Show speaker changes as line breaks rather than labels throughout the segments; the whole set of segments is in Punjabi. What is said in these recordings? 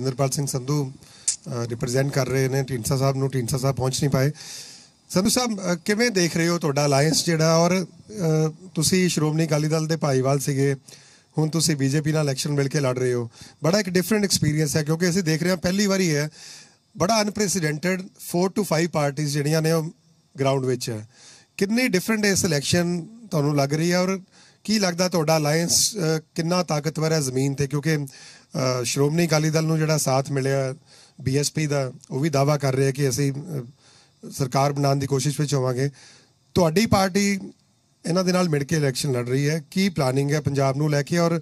ਇੰਦਰਪਾਲ ਸਿੰਘ ਸੰਧੂ ਰਿਪਰੈਜ਼ੈਂਟ ਕਰ ਰਹੇ ਨੇ ਢਿੰਸਾ ਸਾਹਿਬ ਨੂੰ ਢਿੰਸਾ ਸਾਹਿਬ ਪਹੁੰਚ ਨਹੀਂ ਪਾਏ ਸੰਧੂ ਸਾਹਿਬ ਕਿਵੇਂ ਦੇਖ ਰਹੇ ਹੋ ਤੁਹਾਡਾ ਅਲਾਈਅੰਸ ਜਿਹੜਾ ਔਰ ਤੁਸੀਂ ਸ਼੍ਰੋਮਣੀ ਅਕਾਲੀ ਦਲ ਦੇ ਭਾਈਵਾਲ ਸੀਗੇ ਹੁਣ ਤੁਸੀਂ ਬੀਜੇਪੀ ਨਾਲ ਇਲੈਕਸ਼ਨ ਮਿਲ ਕੇ ਲੜ ਰਹੇ ਹੋ ਬੜਾ ਇੱਕ ਡਿਫਰੈਂਟ ਐਕਸਪੀਰੀਅੰਸ ਹੈ ਕਿਉਂਕਿ ਅਸੀਂ ਦੇਖ ਰਹੇ ਹਾਂ ਪਹਿਲੀ ਵਾਰੀ ਹੈ ਬੜਾ ਅਨਪ੍ਰੈਸੀਡੈਂਟਡ 4 ਟੂ 5 ਪਾਰਟੀਆਂ ਜਿਹੜੀਆਂ ਨੇ ਉਹ ਗਰਾਊਂਡ ਵਿੱਚ ਹੈ ਕਿੰਨੀ ਡਿਫਰੈਂਟ ਇਸ ਇਲੈਕਸ਼ਨ ਤੁਹਾਨੂੰ ਲੱਗ ਰਹੀ ਹੈ ਔਰ ਕੀ ਲੱਗਦਾ ਤੁਹਾਡਾ ਅਲਾਈਅੰਸ ਕਿੰਨਾ ਤਾਕਤਵਰ ਹੈ ਜ਼ਮੀਨ ਤੇ ਕਿਉਂਕਿ ਸ਼੍ਰੋਮਣੀ ਅਕਾਲੀ ਦਲ ਨੂੰ ਜਿਹੜਾ ਸਾਥ ਮਿਲਿਆ ਬੀਐਸਪੀ ਦਾ ਉਹ ਵੀ ਦਾਵਾ ਕਰ ਰਿਹਾ ਕਿ ਅਸੀਂ ਸਰਕਾਰ ਬਣਾਉਣ ਦੀ ਕੋਸ਼ਿਸ਼ ਵਿੱਚ ਹੋਵਾਂਗੇ ਤੁਹਾਡੀ ਪਾਰਟੀ ਇਹਨਾਂ ਦੇ ਨਾਲ ਮਿਲ ਕੇ ਇਲੈਕਸ਼ਨ ਲੜ ਰਹੀ ਹੈ ਕੀ ਪਲਾਨਿੰਗ ਹੈ ਪੰਜਾਬ ਨੂੰ ਲੈ ਕੇ ਔਰ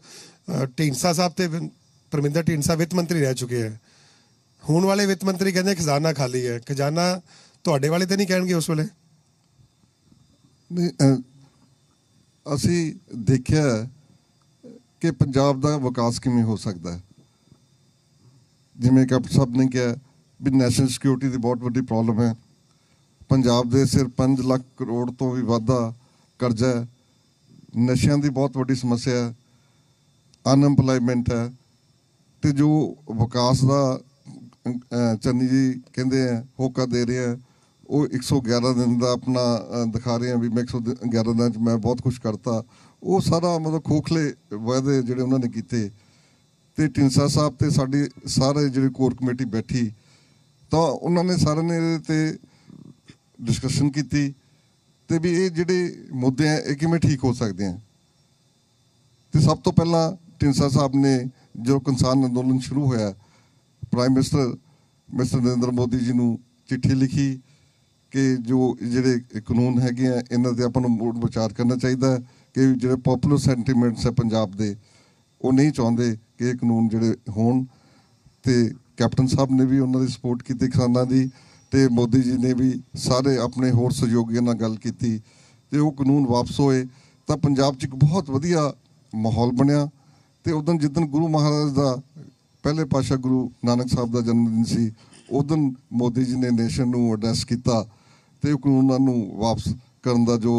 ਢੀਂਸਾ ਸਾਹਿਬ ਤੇ ਪਰਮਿੰਦਰ ਢੀਂਸਾ ਵਿੱਤ ਮੰਤਰੀ ਰਹਿ ਚੁੱਕੇ ਹੈ ਹੁਣ ਵਾਲੇ ਵਿੱਤ ਮੰਤਰੀ ਕਹਿੰਦੇ ਖਜ਼ਾਨਾ ਖਾਲੀ ਹੈ ਖਜ਼ਾਨਾ ਤੁਹਾਡੇ ਵਾਲੇ ਤੇ ਨਹੀਂ ਕਹਿਣਗੇ
ਉਸ ਵੇਲੇ ਅਸੀਂ ਦੇਖਿਆ ਕਿ ਪੰਜਾਬ ਦਾ ਵਿਕਾਸ ਕਿਵੇਂ ਹੋ ਸਕਦਾ ਹੈ ਜਿਵੇਂ ਕਿ ਆਪ ਸਭ ਨੇ ਕਿਹਾ ਵੀ ਨੈਸ਼ਨਲ ਸਿਕਿਉਰਿਟੀ ਦੀ ਬਹੁਤ ਵੱਡੀ ਪ੍ਰੋਬਲਮ ਹੈ ਪੰਜਾਬ ਦੇ ਸਿਰ 5 ਲੱਖ ਕਰੋੜ ਤੋਂ ਵੀ ਵੱਧਾ ਕਰਜ਼ਾ ਹੈ ਨਸ਼ਿਆਂ ਦੀ ਬਹੁਤ ਵੱਡੀ ਸਮੱਸਿਆ ਹੈ ਅਨਐਮਪਲੋਇਮੈਂਟ ਹੈ ਤੇ ਜੋ ਵਿਕਾਸ ਦਾ ਚੰਨੀ ਜੀ ਕਹਿੰਦੇ ਆ ਹੋਕਾ ਦੇ ਰਹੇ ਆ ਉਹ 111 ਦਿਨ ਦਾ ਆਪਣਾ ਦਿਖਾ ਰਹੇ ਆ ਵੀ ਮੈਂ 111 ਦਿਨਾਂ 'ਚ ਮੈਂ ਬਹੁਤ ਕੁਝ ਕਰਤਾ ਉਹ ਸਾਰਾ ਮਤਲਬ ਖੋਖਲੇ ਵਾਅਦੇ ਜਿਹੜੇ ਉਹਨਾਂ ਨੇ ਕੀਤੇ ਤੇ ਟਿੰਸਾ ਸਾਹਿਬ ਤੇ ਸਾਡੀ ਸਾਰੇ ਜਿਹੜੀ ਕੋਰ ਕਮੇਟੀ ਬੈਠੀ ਤਾਂ ਉਹਨਾਂ ਨੇ ਸਾਰਿਆਂ ਨੇ ਇਹਦੇ ਤੇ ਡਿਸਕਸ਼ਨ ਕੀਤੀ ਤੇ ਵੀ ਇਹ ਜਿਹੜੇ ਮੁੱਦੇ ਆ ਇਹ ਕਿਵੇਂ ਠੀਕ ਹੋ ਸਕਦੇ ਆ ਤੇ ਸਭ ਤੋਂ ਪਹਿਲਾਂ ਟਿੰਸਾ ਸਾਹਿਬ ਨੇ ਜੋ ਕਿਸਾਨ ਅੰਦੋਲਨ ਸ਼ੁਰੂ ਹੋਇਆ prime minister mister Narendra Modi ji ਨੂੰ ਚਿੱਠੀ ਲਿਖੀ ਕਿ ਜੋ ਜਿਹੜੇ ਕਾਨੂੰਨ ਹੈਗੇ ਆ ਇਹਨਾਂ ਤੇ ਆਪਾਂ ਨੂੰ ਵਿਚਾਰ ਕਰਨਾ ਚਾਹੀਦਾ ਕਿ ਜਿਹੜੇ ਪਪੂਲਰ ਸੈਂਟੀਮੈਂਟਸ ਆ ਪੰਜਾਬ ਦੇ ਉਹ ਨਹੀਂ ਚਾਹੁੰਦੇ ਕਿ ਇਹ ਕਾਨੂੰਨ ਜਿਹੜੇ ਹੋਣ ਤੇ ਕੈਪਟਨ ਸਾਹਿਬ ਨੇ ਵੀ ਉਹਨਾਂ ਦੀ ਸਪੋਰਟ ਕੀਤੀ ਕਿਸਾਨਾਂ ਦੀ ਤੇ ਮੋਦੀ ਜੀ ਨੇ ਵੀ ਸਾਰੇ ਆਪਣੇ ਹੋਰ ਸਹਿਯੋਗੀਆਂ ਨਾਲ ਗੱਲ ਕੀਤੀ ਤੇ ਉਹ ਕਾਨੂੰਨ ਵਾਪਸ ਹੋਏ ਤਾਂ ਪੰਜਾਬ 'ਚ ਇੱਕ ਬਹੁਤ ਵਧੀਆ ਮਾਹੌਲ ਬਣਿਆ ਤੇ ਉਦੋਂ ਜਿੱਦਨ ਗੁਰੂ ਮਹਾਰਾਜ ਦਾ ਪਹਿਲੇ ਪਾਸ਼ਾ ਗੁਰੂ ਨਾਨਕ ਸਾਹਿਬ ਦਾ ਜਨਮ ਦਿਨ ਸੀ ਉਦੋਂ ਮੋਦੀ ਜੀ ਨੇ ਨੇਸ਼ਨ ਨੂੰ ਐਡਰੈਸ ਕੀਤਾ ਤੇ ਕਾਨੂੰਨਾਂ ਨੂੰ ਵਾਪਸ ਕਰਨ ਦਾ ਜੋ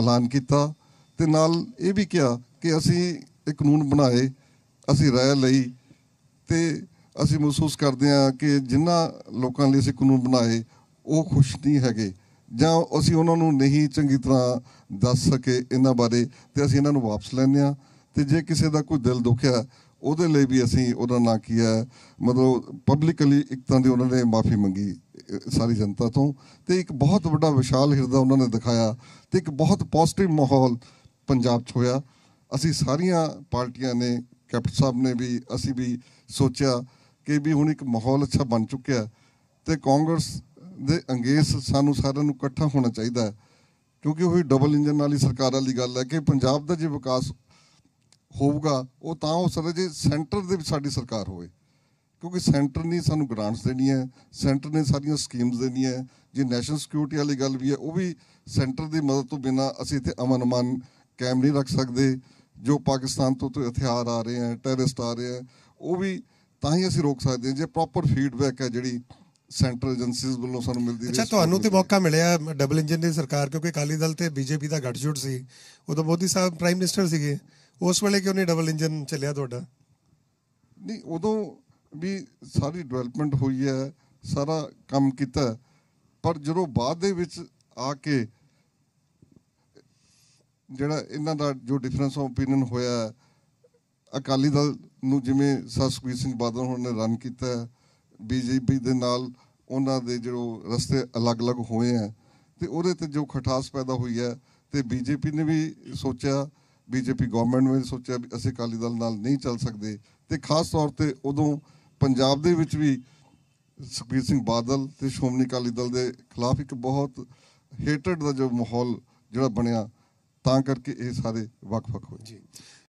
ਐਲਾਨ ਕੀਤਾ ਤੇ ਨਾਲ ਇਹ ਵੀ ਕਿਹਾ ਕਿ ਅਸੀਂ ਇਹ ਕਾਨੂੰਨ ਬਣਾਏ ਅਸੀਂ ਰਾਇ ਲਈ ਤੇ ਅਸੀਂ ਮਹਿਸੂਸ ਕਰਦੇ ਹਾਂ ਕਿ ਜਿਨ੍ਹਾਂ ਲੋਕਾਂ ਲਈ ਅਸੀਂ ਕਾਨੂੰਨ ਬਣਾਏ ਉਹ ਖੁਸ਼ ਨਹੀਂ ਹੈਗੇ ਜਾਂ ਅਸੀਂ ਉਹਨਾਂ ਨੂੰ ਨਹੀਂ ਚੰਗੀ ਤਰ੍ਹਾਂ ਦੱਸ ਸਕੇ ਇਹਨਾਂ ਬਾਰੇ ਤੇ ਅਸੀਂ ਇਹਨਾਂ ਨੂੰ ਵਾਪਸ ਲੈਂਦੇ ਆ ਤੇ ਜੇ ਕਿਸੇ ਦਾ ਕੋਈ ਦਿਲ ਦੁਖਿਆ ਉਹਦੇ ਲਈ ਵੀ ਅਸੀਂ ਉਹਦਾ ਨਾਂ ਕੀਆ ਮਤਲਬ ਪਬਲਿਕਲੀ ਇੱਕ ਤਰ੍ਹਾਂ ਦੀ ਉਹਨਾਂ ਨੇ ਮਾਫੀ ਮੰਗੀ ਸਾਰੀ ਜਨਤਾ ਤੋਂ ਤੇ ਇੱਕ ਬਹੁਤ ਵੱਡਾ ਵਿਸ਼ਾਲ ਹਿਰਦਾ ਉਹਨਾਂ ਨੇ ਦਿਖਾਇਆ ਤੇ ਇੱਕ ਬਹੁਤ ਪੋਜ਼ਿਟਿਵ ਮਾਹੌਲ ਪੰਜਾਬ 'ਚ ਹੋਇਆ ਅਸੀਂ ਸਾਰੀਆਂ ਪਾਰਟੀਆਂ ਨੇ ਕੈਪਟਨ ਸਾਹਿਬ ਨੇ ਵੀ ਅਸੀਂ ਵੀ ਸੋਚਿਆ ਕਿ ਵੀ ਹੁਣ ਇੱਕ ਮਾਹੌਲ ਅੱਛਾ ਬਣ ਚੁੱਕਿਆ ਤੇ ਕਾਂਗਰਸ ਦੇ ਅੰਗੇਸ ਸਾਨੂੰ ਸਾਰਿਆਂ ਨੂੰ ਇਕੱਠਾ ਹੋਣਾ ਚਾਹੀਦਾ ਕਿਉਂਕਿ ਉਹ ਡਬਲ ਇੰਜਨ ਵਾਲੀ ਸਰਕਾਰ ਵਾਲੀ ਗੱਲ ਹੈ ਕਿ ਪੰਜਾਬ ਦਾ ਜੇ ਵਿਕਾਸ ਹੋਊਗਾ ਉਹ ਤਾਂ ਉਹ ਸਕਦਾ ਜੇ ਸੈਂਟਰ ਦੇ ਵੀ ਸਾਡੀ ਸਰਕਾਰ ਹੋਵੇ ਕਿਉਂਕਿ ਸੈਂਟਰ ਨੇ ਸਾਨੂੰ ਗ੍ਰਾਂਟਸ ਦੇਣੀਆਂ ਸੈਂਟਰ ਨੇ ਸਾਰੀਆਂ ਸਕੀਮਸ ਦੇਣੀਆਂ ਜੇ ਨੈਸ਼ਨਲ ਸਿਕਿਉਰਿਟੀ ਵਾਲੀ ਗੱਲ ਵੀ ਹੈ ਉਹ ਵੀ ਸੈਂਟਰ ਦੀ ਮਦਦ ਤੋਂ ਬਿਨਾ ਅਸੀਂ ਇੱਥੇ ਅਮਨ ਅਮਨ ਕਾਇਮ ਨਹੀਂ ਰੱਖ ਸਕਦੇ ਜੋ ਪਾਕਿਸਤਾਨ ਤੋਂ ਤੋਂ ਹਥਿਆਰ ਆ ਰਹੇ ਆ ਟੈਰਰਿਸਟ ਆ ਰਹੇ ਆ ਉਹ ਵੀ ਤਾਂ ਹੀ ਅਸੀਂ ਰੋਕ ਸਕਦੇ ਹਾਂ ਜੇ ਪ੍ਰੋਪਰ ਫੀਡਬੈਕ ਹੈ ਜਿਹੜੀ ਸੈਂਟਰਲ ਏਜੰਸੀਜ਼ ਵੱਲੋਂ ਸਾਨੂੰ ਮਿਲਦੀ ਹੈ ਅੱਛਾ ਤੁਹਾਨੂੰ ਤੇ ਮੌਕਾ
ਮਿਲਿਆ ਡਬਲ ਇੰਜਨ ਦੀ ਸਰਕਾਰ ਕਿਉਂਕਿ ਕਾਲੀ ਦਲ ਤੇ ਬੀਜੇਪੀ ਦਾ ਗੱਠਜੋੜ ਸੀ ਉਦੋਂ ਮੋਦੀ ਸਾਹਿਬ
ਪ੍ਰਾਈਮ ਮਿਨਿਸਟਰ ਸੀਗੇ ਉਸ ਵੇਲੇ ਕਿਉਂ ਨਹੀਂ ਡਬਲ ਇੰਜਨ ਚੱਲਿਆ ਤੁਹਾਡਾ ਨਹੀਂ ਉਦੋਂ ਵੀ ਸਾਰੀ ਡਿਵੈਲਪਮੈਂਟ ਹੋਈ ਹੈ ਸਾਰਾ ਕੰਮ ਕੀਤਾ ਪਰ ਜਦੋਂ ਬਾਅਦ ਦੇ ਵਿੱਚ ਆ ਕੇ ਜਿਹੜਾ ਇਹਨਾਂ ਦਾ ਜੋ ਡਿਫਰੈਂਸ ਆਫ opinion ਹੋਇਆ ਅਕਾਲੀ ਦਲ ਨੂੰ ਜਿਵੇਂ ਸਸਕਵੀਰ ਸਿੰਘ ਬਾਦਲ ਹੁਣ ਨੇ ਰਨ ਕੀਤਾ ਬੀਜੇਪੀ ਦੇ ਨਾਲ ਉਹਨਾਂ ਦੇ ਜਿਹੜੇ ਰਸਤੇ ਅਲੱਗ-ਅਲੱਗ ਹੋਏ ਆ ਤੇ ਉਹਦੇ ਤੇ ਜੋ ਖਟਾਸ ਪੈਦਾ ਹੋਈ ਹੈ ਤੇ ਬੀਜੇਪੀ ਨੇ ਵੀ ਸੋਚਿਆ ਬੀਜੇਪੀ ਗਵਰਨਮੈਂਟ ਨੇ ਸੋਚਿਆ ਵੀ ਅਸੀਂ ਅਕਾਲੀ ਦਲ ਨਾਲ ਨਹੀਂ ਚੱਲ ਸਕਦੇ ਤੇ ਖਾਸ ਤੌਰ ਤੇ ਉਦੋਂ ਪੰਜਾਬ ਦੇ ਵਿੱਚ ਵੀ ਸੁਖਬੀਰ ਸਿੰਘ ਬਾਦਲ ਤੇ ਸ਼ੋਮਨੀ ਕਾਲੀ ਦਲ ਦੇ ਖਿਲਾਫ ਇੱਕ ਬਹੁਤ ਹੇਟਡ ਦਾ ਜੋ ਮਾਹੌਲ ਜਿਹੜਾ ਬਣਿਆ ਤਾਂ ਕਰਕੇ ਇਹ ਸਾਰੇ ਵੱਖ-ਵੱਖ ਹੋਏ ਜੀ